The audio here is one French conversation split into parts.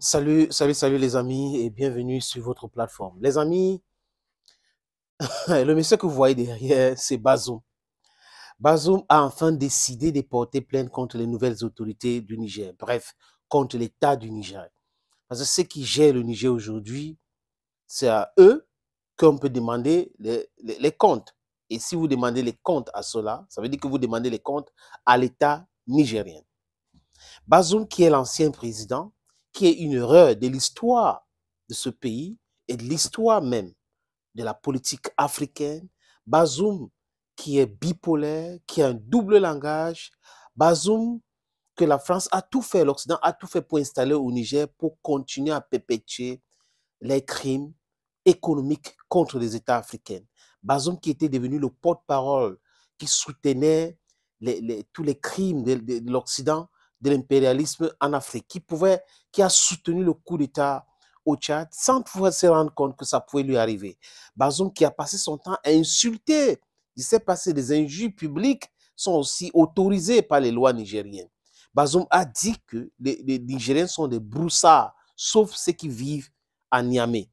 Salut, salut, salut les amis et bienvenue sur votre plateforme. Les amis, le monsieur que vous voyez derrière, c'est Bazoum. Bazoum a enfin décidé de porter plainte contre les nouvelles autorités du Niger, bref, contre l'État du Niger. Parce que ceux qui gèrent le Niger aujourd'hui, c'est à eux qu'on peut demander les, comptes. Et si vous demandez les comptes à cela, ça veut dire que vous demandez les comptes à l'État nigérien. Bazoum, qui est l'ancien président, qui est une erreur de l'histoire de ce pays et de l'histoire même de la politique africaine. Bazoum, qui est bipolaire, qui a un double langage. Bazoum, que la France a tout fait, l'Occident a tout fait pour installer au Niger, pour continuer à perpétuer les crimes économiques contre les États africains. Bazoum, qui était devenu le porte-parole, qui soutenait les, tous les crimes de l'Occident de l'impérialisme en Afrique, qui, pouvait, qui a soutenu le coup d'État au Tchad sans pouvoir se rendre compte que ça pouvait lui arriver. Bazoum qui a passé son temps à insulter, il s'est passé des injures publiques sont aussi autorisées par les lois nigériennes. Bazoum a dit que les, Nigériens sont des broussards, sauf ceux qui vivent à Niamey.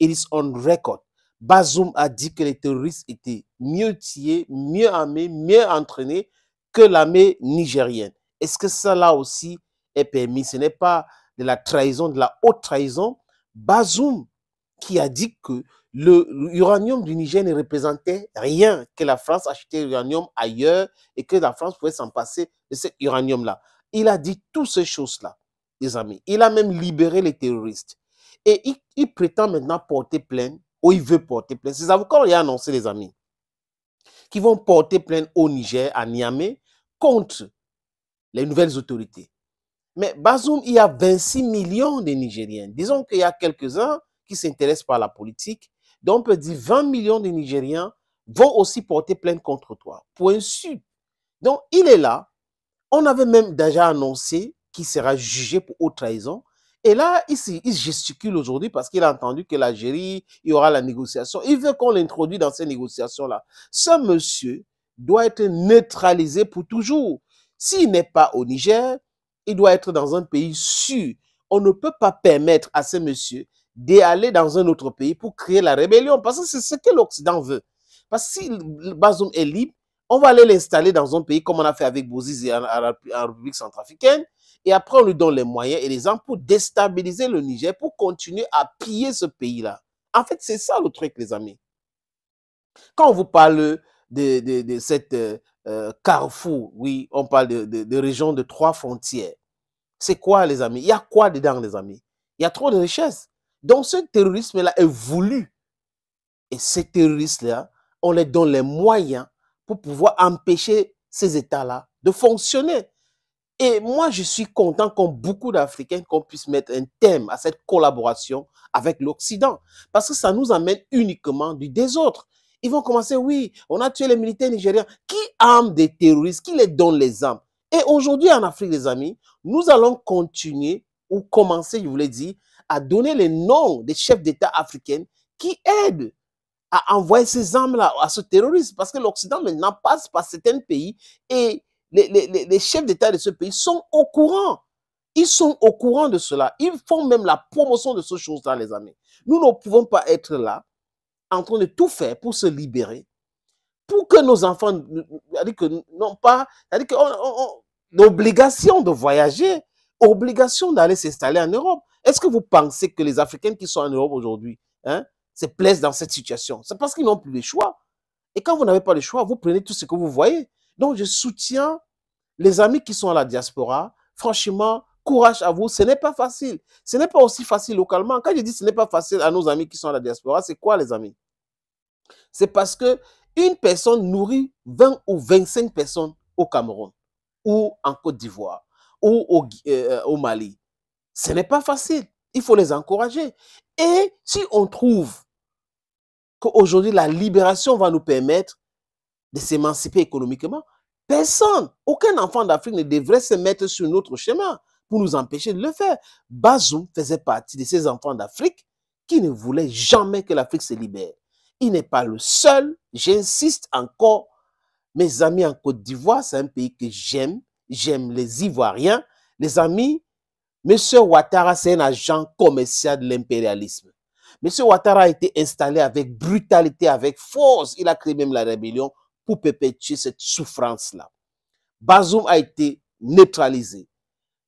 It is on record. Bazoum a dit que les terroristes étaient mieux tirés, mieux armés, mieux entraînés que l'armée nigérienne. Est-ce que cela aussi, est permis Ce n'est pas de la trahison, de la haute trahison. Bazoum, qui a dit que l'uranium du Niger ne représentait rien, que la France achetait l'uranium ailleurs et que la France pouvait s'en passer de cet uranium-là. Il a dit toutes ces choses-là, les amis. Il a même libéré les terroristes. Et il, prétend maintenant porter plainte, ou il veut porter plainte. Ces avocats ont annoncé, les amis, Qu'ils vont porter plainte au Niger, à Niamey, contre les nouvelles autorités. Mais Bazoum, il y a 26 millions de Nigériens. Disons qu'il y a quelques-uns qui s'intéressent par la politique. Donc, on peut dire 20 millions de Nigériens vont aussi porter plainte contre toi. Point sud. Donc, il est là. On avait même déjà annoncé qu'il sera jugé pour haute trahison. Et là, ici, il gesticule aujourd'hui parce qu'il a entendu que l'Algérie, il y aura la négociation. Il veut qu'on l'introduise dans ces négociations-là. Ce monsieur doit être neutralisé pour toujours. S'il n'est pas au Niger, il doit être dans un pays sûr. On ne peut pas permettre à ces monsieur d'aller dans un autre pays pour créer la rébellion, parce que c'est ce que l'Occident veut. Parce que si Bazoum est libre, on va aller l'installer dans un pays comme on a fait avec Boziz et en République centrafricaine, et après on lui donne les moyens et les armes pour déstabiliser le Niger, pour continuer à piller ce pays-là. En fait, c'est ça le truc, les amis. Quand on vous parle de cette euh, euh, carrefour, oui, on parle de, de, de de trois frontières. C'est quoi, les amis Il y a quoi dedans, les amis Il y a trop de richesses. Donc, ce terrorisme-là est voulu. Et ces terroristes-là, on les donne les moyens pour pouvoir empêcher ces États-là de fonctionner. Et moi, je suis content, comme beaucoup d'Africains, qu'on puisse mettre un thème à cette collaboration avec l'Occident. Parce que ça nous amène uniquement du désordre. Ils vont commencer, oui, on a tué les militaires nigériens. Qui arme des terroristes Qui les donne les armes Et aujourd'hui en Afrique, les amis, nous allons continuer ou commencer, je voulais l'ai dit, à donner les noms des chefs d'État africains qui aident à envoyer ces armes-là à ce terroriste, Parce que l'Occident maintenant passe par certains pays et les, les chefs d'État de ce pays sont au courant. Ils sont au courant de cela. Ils font même la promotion de ces choses-là, les amis. Nous ne pouvons pas être là en train de tout faire pour se libérer, pour que nos enfants, n'ont pas, l'obligation de voyager, obligation d'aller s'installer en Europe. Est-ce que vous pensez que les Africains qui sont en Europe aujourd'hui hein, se plaisent dans cette situation C'est parce qu'ils n'ont plus le choix. Et quand vous n'avez pas le choix, vous prenez tout ce que vous voyez. Donc, je soutiens les amis qui sont à la diaspora. Franchement, courage à vous. Ce n'est pas facile. Ce n'est pas aussi facile localement. Quand je dis ce n'est pas facile à nos amis qui sont à la diaspora, c'est quoi les amis c'est parce que une personne nourrit 20 ou 25 personnes au Cameroun ou en Côte d'Ivoire ou euh, au, Mali. Ce n'est pas facile. Il faut les encourager. Et si on trouve qu'aujourd'hui la libération va nous permettre de s'émanciper économiquement, personne, aucun enfant d'Afrique ne devrait se mettre sur notre chemin pour nous empêcher de le faire. Bazoum faisait partie de ces enfants d'Afrique qui ne voulaient jamais que l'Afrique se libère. Il n'est pas le seul. J'insiste encore. Mes amis en Côte d'Ivoire, c'est un pays que j'aime. J'aime les Ivoiriens. Les amis, M. Ouattara, c'est un agent commercial de l'impérialisme. M. Ouattara a été installé avec brutalité, avec force. Il a créé même la rébellion pour perpétuer cette souffrance-là. Bazoum a été neutralisé.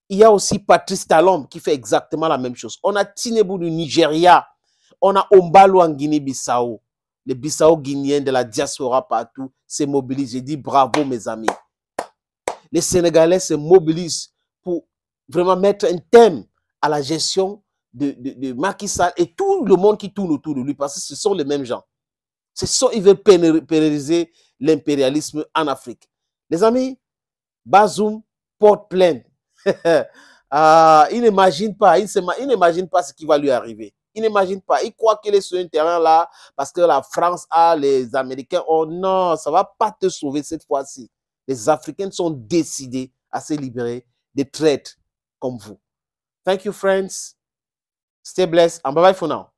Il y a aussi Patrice Talon qui fait exactement la même chose. On a Tinebou du Nigeria. On a Ombalou en Guinée-Bissau les Bissau-Guinéens de la diaspora partout se mobilisent. Je dis bravo, mes amis. Les Sénégalais se mobilisent pour vraiment mettre un thème à la gestion de, Macky Sall et tout le monde qui tourne autour de lui, parce que ce sont les mêmes gens. Ce sont, ils veulent pénaliser l'impérialisme en Afrique. Les amis, Bazoum porte plainte. Ah, pas, il n'imagine pas ce qui va lui arriver. Il n'imagine pas. Il croit qu'il est sur un terrain là parce que la France a les Américains. Oh non, ça va pas te sauver cette fois-ci. Les Africains sont décidés à se libérer des traîtres comme vous. Thank you, friends. Stay blessed and bye bye for now.